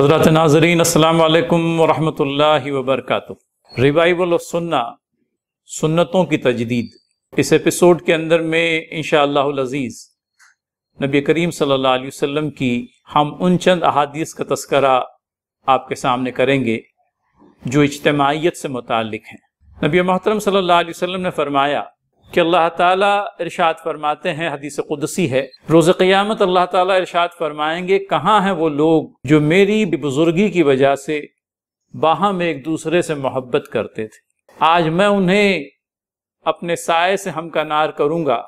हजरत नाजरीन असलकम वरहमल वबरक रिवाइवल ऑफ सुन्ना सुन्नतों की तजदीद इस एपिसोड के अंदर में इन अज़ीज़ नबी करीम सल्लल्लाहु अलैहि वसल्लम की हम उन चंद अहादीस का तस्करा आपके सामने करेंगे जो इज्तमाहीत से मुतक़ हैं नबी महतरम सल्लल्लाहु अलैहि वसल्लम ने फरमाया कि अल्लाह ताला इरशाद फरमाते हैं हदीस कुदसी है रोज़ क़्यामत अल्लाह ताला इरशाद फरमाएंगे कहाँ हैं वो लोग जो मेरी बुजुर्गी की वजह से बाहम में एक दूसरे से मोहब्बत करते थे आज मैं उन्हें अपने साय से हमकनार करूँगा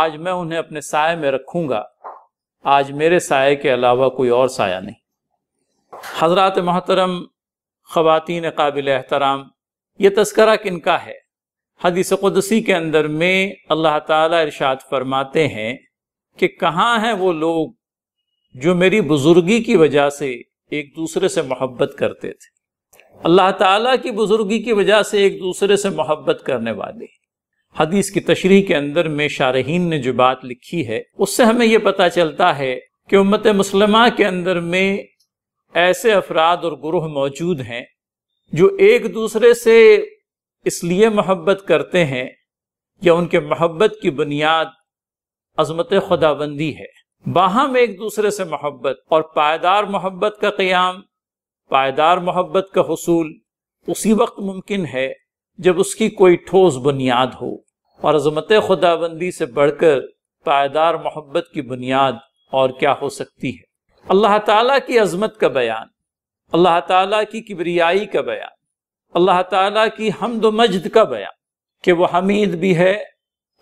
आज मैं उन्हें अपने साय में रखूँगा आज मेरे साय के अलावा कोई और साया नहीं हजरत मोहतरम खुवान काबिल एहतराम ये तस्करा किन का है हदीस क़ुदसी के अंदर में अल्लाह ताला इरशाद फरमाते हैं कि कहाँ हैं वो लोग जो मेरी बुज़ुर्गी की वजह से एक दूसरे से मोहब्बत करते थे अल्लाह ताला की बुज़ुर्गी की वजह से एक दूसरे से मोहब्बत करने वाले हदीस की तशरी के अंदर में शारहन ने जो बात लिखी है उससे हमें यह पता चलता है कि उम्मत मुसलमा के अंदर में ऐसे अफराद और ग्रोह मौजूद हैं जो एक दूसरे से इसलिए मोहब्बत करते हैं या उनके मोहब्बत की बुनियाद अजमत खुदाबंदी है बाहम एक दूसरे से मोहब्बत और पायदार मोहब्बत का क्याम पायदार मोहब्बत का हसूल उसी वक्त मुमकिन है जब उसकी कोई ठोस बुनियाद हो और अजमत खुदाबंदी से बढ़कर पायदार मोहब्बत की बुनियाद और क्या हो सकती है अल्लाह ताला की अजमत का बयान अल्लाह ताला की किबरियाई का बयान अल्लाह ताला की हमद मजद का बयान कि वो हमीद भी है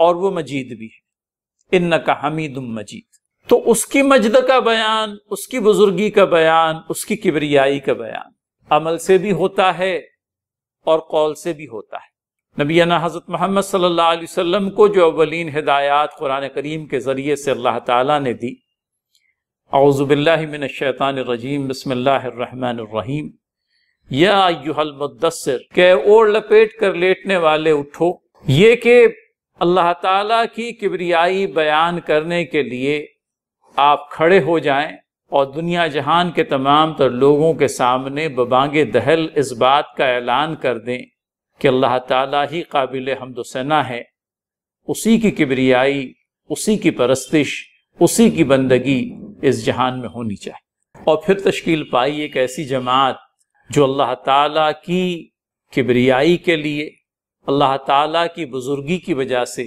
और वो मजीद भी है इन का हमीद मजीद तो उसकी मजद का बयान उसकी बुजुर्गी का बयान उसकी किबरियाई का बयान अमल से भी होता है और कौल से भी होता है नबीना हज़रत मोहम्मद सल्ला को जो अवलिन हिदायत कुरान करीम के ज़रिए से अल्लाह ताला ने दी आउज़बिल्लिमिनशैतानरजीम बसमीम या युहल मुद्दसर के ओर लपेट कर लेटने वाले उठो ये कि अल्लाह ताला की किबरियाई बयान करने के लिए आप खड़े हो जाएं और दुनिया जहान के तमाम तर लोगों के सामने बबांग दहल इस बात का ऐलान कर दें कि अल्लाह ताला ही काबिल हमदोसना है उसी की किबरियाई उसी की परस्तिश उसी की बंदगी इस जहान में होनी चाहिए और फिर तश्कील पाई एक ऐसी जमात जो अल्लाह ताला की किबरियाई के लिए अल्लाह ताला की बुजुर्गी की वजह से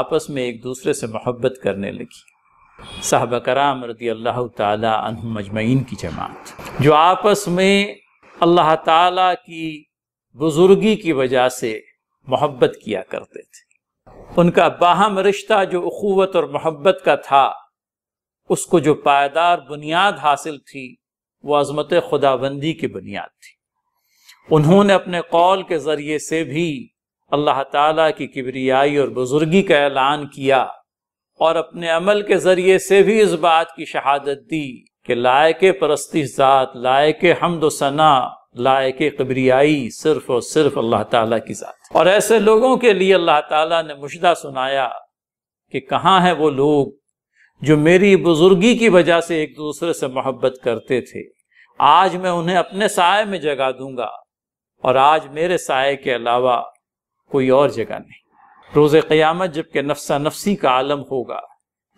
आपस में एक दूसरे से मोहब्बत करने लगी साहब कराम रदी अल्लाह तहम अजमैन की जमात जो आपस में अल्लाह ताला की बुजुर्गी की वजह से मोहब्बत किया करते थे उनका बाहम रिश्ता जो अखूवत और मोहब्बत का था उसको जो पायदार बुनियाद हासिल थी वो अजमत खुदाबंदी की बुनियाद थी उन्होंने अपने कौल के ज़रिए से भी अल्लाह ताला की किबरियाई और बुज़ुर्गी का ऐलान किया और अपने अमल के ज़रिए से भी इस बात की शहादत दी कि लायक परस्ती ज़ात लायक हमद सना लायक कबरियाई सिर्फ और सिर्फ अल्लाह ताला की ज़ात और ऐसे लोगों के लिए अल्लाह ताला ने मुशदा सुनाया कि कहाँ हैं वो लोग जो मेरी बुजुर्गी की वजह से एक दूसरे से मोहब्बत करते थे आज मैं उन्हें अपने साय में जगा दूंगा और आज मेरे साय के अलावा कोई और जगह नहीं रोज़ क्यामत जबकि नफसा नफसी का आलम होगा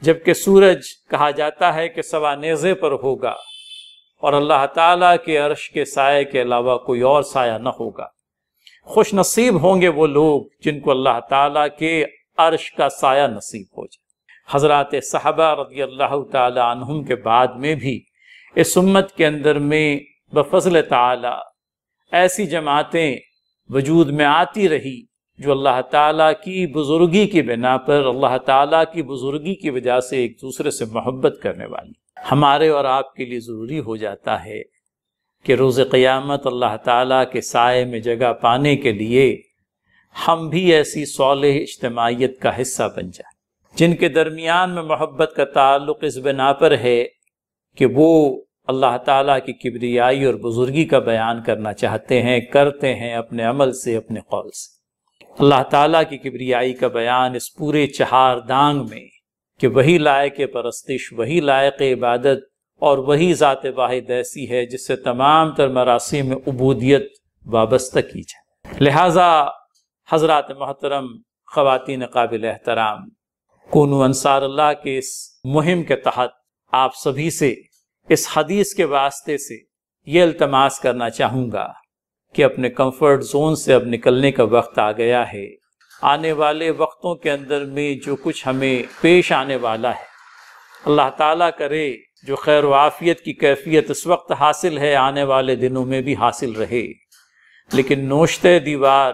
जबकि सूरज कहा जाता है कि सवा नेज़े पर होगा और अल्लाह ताला के अरश के साय के अलावा कोई और साया न होगा खुश नसीब होंगे वो लोग जिनको अल्लाह ताला के अरश का साया नसीब हो जाए हजरत साहबा रदी अल्लाह तुम के बाद में भी इस उम्मत के अंदर में बफजल ताला ऐसी जमातें वजूद में आती रही जो अल्लाह ताला की बुज़ुर्गी की बिना पर अल्लाह ताला की बुज़ुर्गी की वजह से एक दूसरे से मोहब्बत करने वाली हमारे और आपके लिए ज़रूरी हो जाता है कि रोज़ क़यामत अल्लाह ताला के साय में जगह पाने के लिए हम भी ऐसी सौलह इज्तमाहीत का हिस्सा बन जाए जिनके दरमियान में मोहब्बत का ताल्लुक इस बिना पर है कि वो अल्लाह ताला की किबरियाई और बुज़ुर्गी का बयान करना चाहते हैं करते हैं अपने अमल से अपने कौल से अल्लाह ताला की किबरियाई का बयान इस पूरे चहार दांग में कि वही लायक परस्तिश वही लायक इबादत और वही ज़ात वाहिद ऐसी है जिससे तमाम तर मरासी में अबूदियत वाबस्त की जाए लिहाजा हजरत मोहतरम ख़वान काबिल एहतराम कौन अंसार अल्लाह के इस मुहिम के तहत आप सभी से इस हदीस के वास्ते से ये अल्तमास करना चाहूँगा कि अपने कंफर्ट जोन से अब निकलने का वक्त आ गया है आने वाले वक्तों के अंदर में जो कुछ हमें पेश आने वाला है अल्लाह ताला करे जो खैर वाफियत की कैफियत इस वक्त हासिल है आने वाले दिनों में भी हासिल रहे लेकिन नोशत दीवार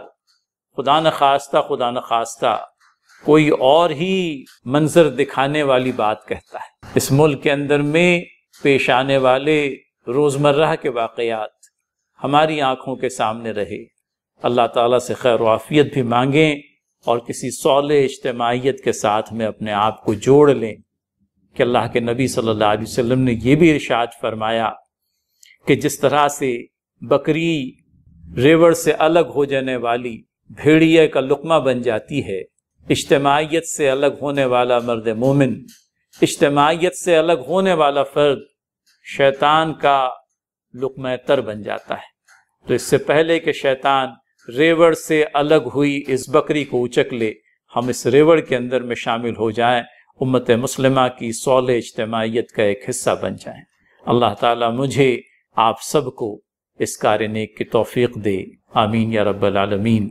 खुदा न खास्ता खुदा न खास्ता कोई और ही मंजर दिखाने वाली बात कहता है इस मुल्क के अंदर में पेश आने वाले रोज़मर्रा के वाकयात हमारी आंखों के सामने रहे अल्लाह ताला से खैर वाफियत भी मांगें और किसी सौले इज्तमाहीत के साथ में अपने आप को जोड़ लें कि अल्लाह के नबी सल्लल्लाहु अलैहि वसल्लम ने यह भी इरशाद फरमाया कि जिस तरह से बकरी रेवड़ से अलग हो जाने वाली भेड़िए का लुकमा बन जाती है इज्तमाहीत से अलग होने वाला मर्द मोमिन इज्तमाहीत से अलग होने वाला फ़र्द शैतान का लुकमतर बन जाता है तो इससे पहले कि शैतान रेवड़ से अलग हुई इस बकरी को उचक ले हम इस रेवड़ के अंदर में शामिल हो जाएं उम्मत मुस्लिमा की सौल इज्तमाहीत का एक हिस्सा बन जाएं अल्लाह ताला मुझे आप सबको इस कार्य ने की तोफ़ी दे आमीन या रब्बल आलमीन